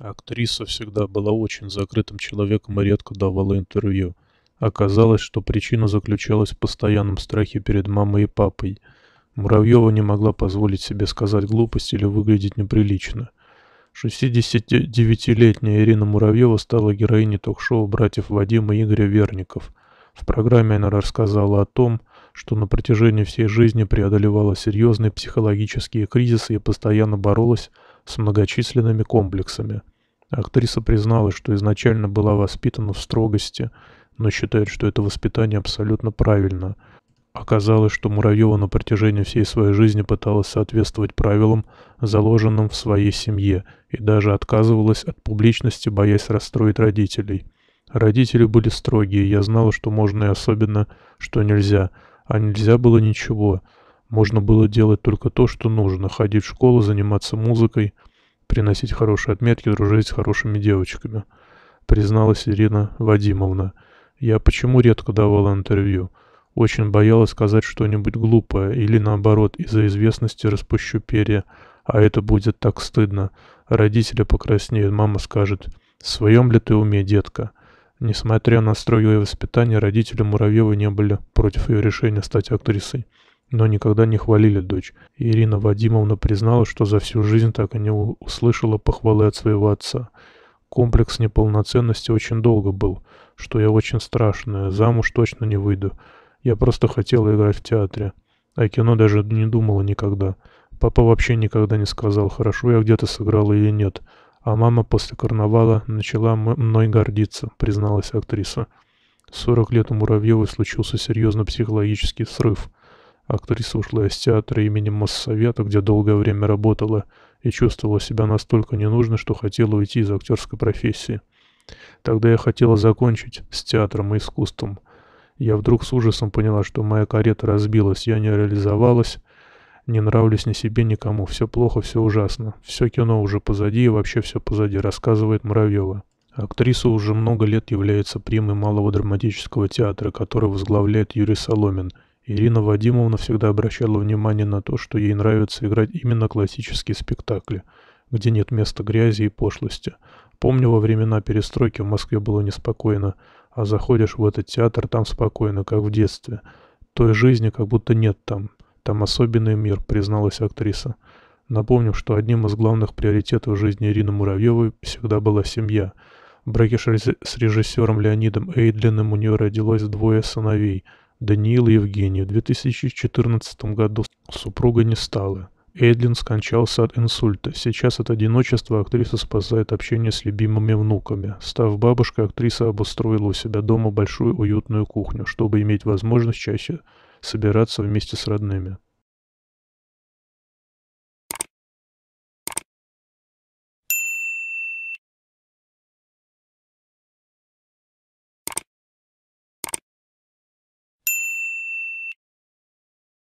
Актриса всегда была очень закрытым человеком и редко давала интервью. Оказалось, что причина заключалась в постоянном страхе перед мамой и папой. Муравьева не могла позволить себе сказать глупость или выглядеть неприлично. 69-летняя Ирина Муравьева стала героиней ток-шоу братьев Вадима и Игоря Верников. В программе она рассказала о том, что что на протяжении всей жизни преодолевала серьезные психологические кризисы и постоянно боролась с многочисленными комплексами. Актриса призналась, что изначально была воспитана в строгости, но считает, что это воспитание абсолютно правильно. Оказалось, что Муравьева на протяжении всей своей жизни пыталась соответствовать правилам, заложенным в своей семье, и даже отказывалась от публичности, боясь расстроить родителей. Родители были строгие, я знала, что можно и особенно, что нельзя – а нельзя было ничего. Можно было делать только то, что нужно. Ходить в школу, заниматься музыкой, приносить хорошие отметки, дружить с хорошими девочками. Призналась Ирина Вадимовна. Я почему редко давала интервью? Очень боялась сказать что-нибудь глупое, или наоборот, из-за известности распущу перья, а это будет так стыдно. Родители покраснеют, мама скажет, «В своем ли ты уме, детка?» Несмотря на строгое воспитание, родители Муравьевой не были против ее решения стать актрисой, но никогда не хвалили дочь. Ирина Вадимовна признала, что за всю жизнь так и не услышала похвалы от своего отца. Комплекс неполноценности очень долго был, что я очень страшная, замуж точно не выйду. Я просто хотела играть в театре. а кино даже не думала никогда. Папа вообще никогда не сказал, хорошо я где-то сыграла или нет – а мама после карнавала начала мной гордиться, призналась актриса. В 40 лет у Муравьевой случился серьезно психологический срыв. Актриса ушла из театра имени Моссовета, где долгое время работала, и чувствовала себя настолько ненужной, что хотела уйти из актерской профессии. Тогда я хотела закончить с театром и искусством. Я вдруг с ужасом поняла, что моя карета разбилась, я не реализовалась, не нравлюсь ни себе, никому. Все плохо, все ужасно. Все кино уже позади и вообще все позади, рассказывает Муравьева. Актриса уже много лет является примой малого драматического театра, который возглавляет Юрий Соломин. Ирина Вадимовна всегда обращала внимание на то, что ей нравится играть именно классические спектакли, где нет места грязи и пошлости. Помню, во времена перестройки в Москве было неспокойно, а заходишь в этот театр, там спокойно, как в детстве. Той жизни как будто нет там, там особенный мир, призналась актриса. Напомню, что одним из главных приоритетов жизни Ирины Муравьевой всегда была семья. В браке с режиссером Леонидом Эйдлиным у нее родилось двое сыновей – Даниил и Евгений. В 2014 году супруга не стала. Эдлин скончался от инсульта. Сейчас от одиночества актриса спасает общение с любимыми внуками. Став бабушкой, актриса обустроила у себя дома большую уютную кухню, чтобы иметь возможность чаще собираться вместе с родными.